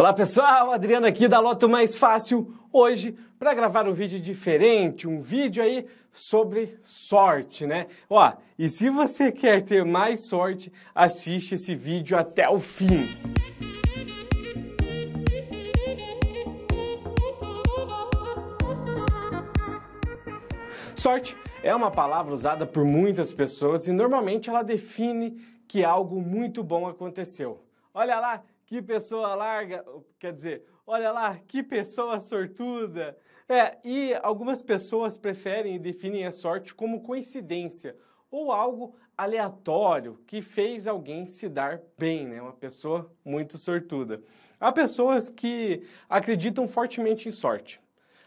Olá pessoal, Adriano aqui da Loto Mais Fácil, hoje para gravar um vídeo diferente, um vídeo aí sobre sorte, né? Ó, e se você quer ter mais sorte, assiste esse vídeo até o fim. Sorte é uma palavra usada por muitas pessoas e normalmente ela define que algo muito bom aconteceu. Olha lá, que pessoa larga, quer dizer, olha lá, que pessoa sortuda. É, e algumas pessoas preferem e definem a sorte como coincidência ou algo aleatório que fez alguém se dar bem, né? Uma pessoa muito sortuda. Há pessoas que acreditam fortemente em sorte,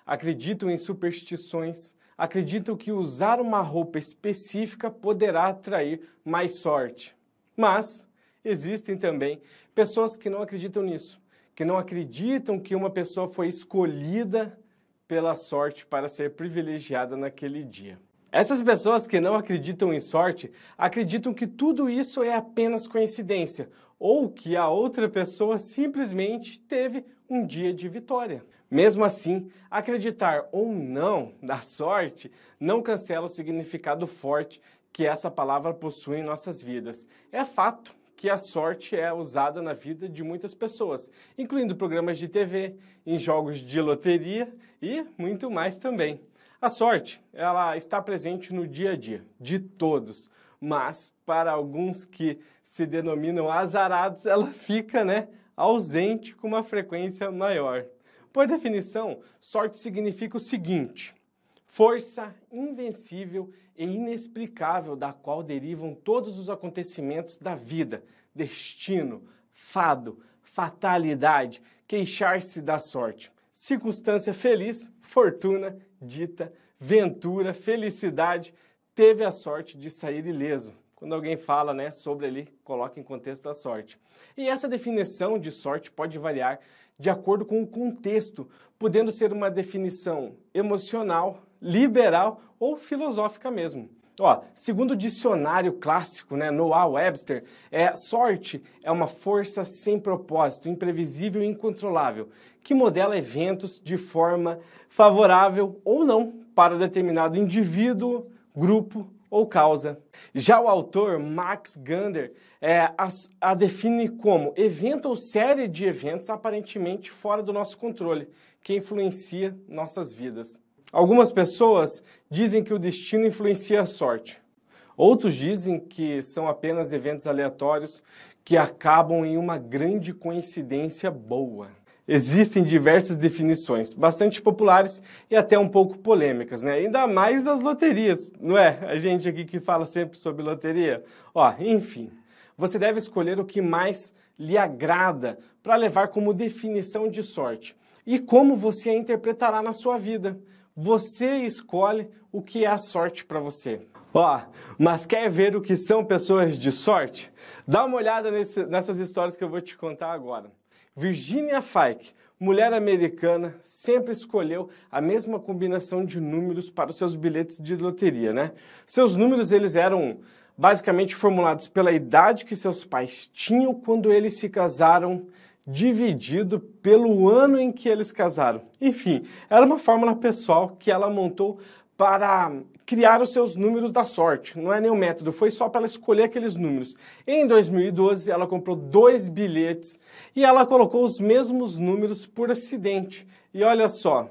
acreditam em superstições, acreditam que usar uma roupa específica poderá atrair mais sorte. Mas existem também pessoas que não acreditam nisso, que não acreditam que uma pessoa foi escolhida pela sorte para ser privilegiada naquele dia. Essas pessoas que não acreditam em sorte acreditam que tudo isso é apenas coincidência ou que a outra pessoa simplesmente teve um dia de vitória. Mesmo assim, acreditar ou não na sorte não cancela o significado forte que essa palavra possui em nossas vidas. É fato que a sorte é usada na vida de muitas pessoas, incluindo programas de TV, em jogos de loteria e muito mais também. A sorte, ela está presente no dia a dia de todos, mas para alguns que se denominam azarados, ela fica, né, ausente com uma frequência maior. Por definição, sorte significa o seguinte: força invencível e inexplicável da qual derivam todos os acontecimentos da vida, destino, fado, fatalidade, queixar-se da sorte, circunstância feliz, fortuna, dita, ventura, felicidade, teve a sorte de sair ileso. Quando alguém fala né, sobre ele, coloca em contexto a sorte. E essa definição de sorte pode variar de acordo com o contexto, podendo ser uma definição emocional, liberal ou filosófica mesmo. Ó, segundo o dicionário clássico, né, Noah Webster, é sorte é uma força sem propósito, imprevisível e incontrolável, que modela eventos de forma favorável ou não para determinado indivíduo, grupo ou causa. Já o autor Max Gander é, a, a define como evento ou série de eventos aparentemente fora do nosso controle, que influencia nossas vidas. Algumas pessoas dizem que o destino influencia a sorte. Outros dizem que são apenas eventos aleatórios que acabam em uma grande coincidência boa. Existem diversas definições, bastante populares e até um pouco polêmicas, né? Ainda mais as loterias, não é? A gente aqui que fala sempre sobre loteria. Ó, enfim, você deve escolher o que mais lhe agrada para levar como definição de sorte e como você a interpretará na sua vida. Você escolhe o que é a sorte para você. Ó, mas quer ver o que são pessoas de sorte? Dá uma olhada nesse, nessas histórias que eu vou te contar agora. Virginia Fike, mulher americana, sempre escolheu a mesma combinação de números para os seus bilhetes de loteria, né? Seus números eles eram basicamente formulados pela idade que seus pais tinham quando eles se casaram dividido pelo ano em que eles casaram. Enfim, era uma fórmula pessoal que ela montou para criar os seus números da sorte. Não é nenhum método, foi só para ela escolher aqueles números. Em 2012, ela comprou dois bilhetes e ela colocou os mesmos números por acidente. E olha só,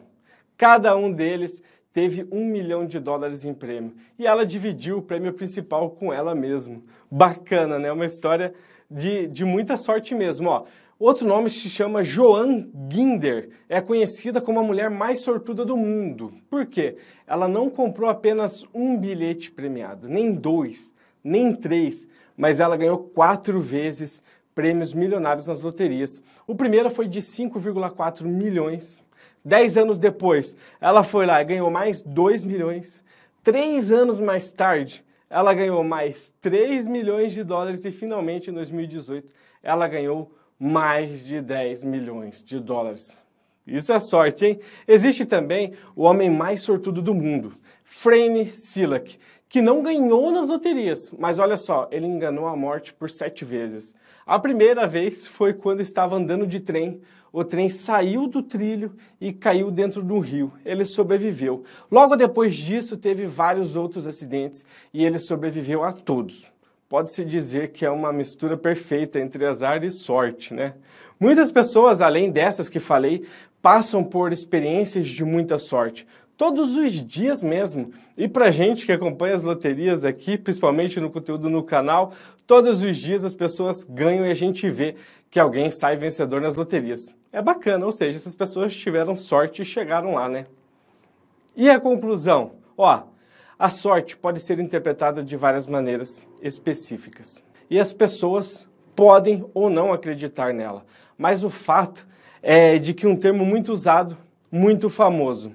cada um deles teve um milhão de dólares em prêmio. E ela dividiu o prêmio principal com ela mesma. Bacana, né? Uma história de, de muita sorte mesmo. Ó, Outro nome se chama Joan Ginder. É conhecida como a mulher mais sortuda do mundo. Por quê? Ela não comprou apenas um bilhete premiado, nem dois, nem três, mas ela ganhou quatro vezes prêmios milionários nas loterias. O primeiro foi de 5,4 milhões. Dez anos depois, ela foi lá e ganhou mais 2 milhões. Três anos mais tarde, ela ganhou mais 3 milhões de dólares e finalmente em 2018 ela ganhou mais de 10 milhões de dólares. Isso é sorte, hein? Existe também o homem mais sortudo do mundo, Frane Silak, que não ganhou nas loterias, mas olha só, ele enganou a morte por sete vezes. A primeira vez foi quando estava andando de trem. O trem saiu do trilho e caiu dentro de um rio. Ele sobreviveu. Logo depois disso, teve vários outros acidentes e ele sobreviveu a todos pode-se dizer que é uma mistura perfeita entre azar e sorte, né? Muitas pessoas, além dessas que falei, passam por experiências de muita sorte, todos os dias mesmo. E pra gente que acompanha as loterias aqui, principalmente no conteúdo no canal, todos os dias as pessoas ganham e a gente vê que alguém sai vencedor nas loterias. É bacana, ou seja, essas pessoas tiveram sorte e chegaram lá, né? E a conclusão? Ó, a sorte pode ser interpretada de várias maneiras específicas e as pessoas podem ou não acreditar nela, mas o fato é de que um termo muito usado, muito famoso,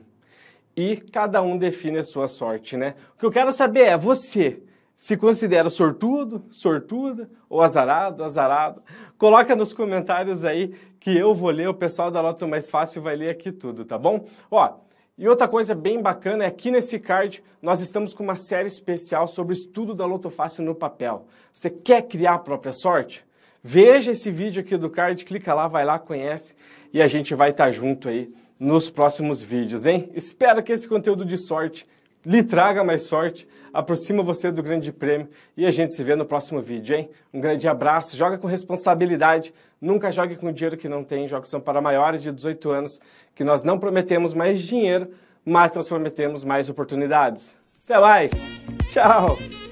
e cada um define a sua sorte, né? O que eu quero saber é você se considera sortudo, sortuda ou azarado, azarado? Coloca nos comentários aí que eu vou ler, o pessoal da Loto Mais Fácil vai ler aqui tudo, tá bom? Ó, e outra coisa bem bacana é que nesse card nós estamos com uma série especial sobre o estudo da lotofácil no papel. Você quer criar a própria sorte? Veja esse vídeo aqui do card, clica lá, vai lá, conhece e a gente vai estar junto aí nos próximos vídeos, hein? Espero que esse conteúdo de sorte lhe traga mais sorte, aproxima você do grande prêmio e a gente se vê no próximo vídeo, hein? Um grande abraço, joga com responsabilidade, nunca jogue com dinheiro que não tem, jogos são para maiores de 18 anos, que nós não prometemos mais dinheiro, mas nós prometemos mais oportunidades. Até mais, tchau!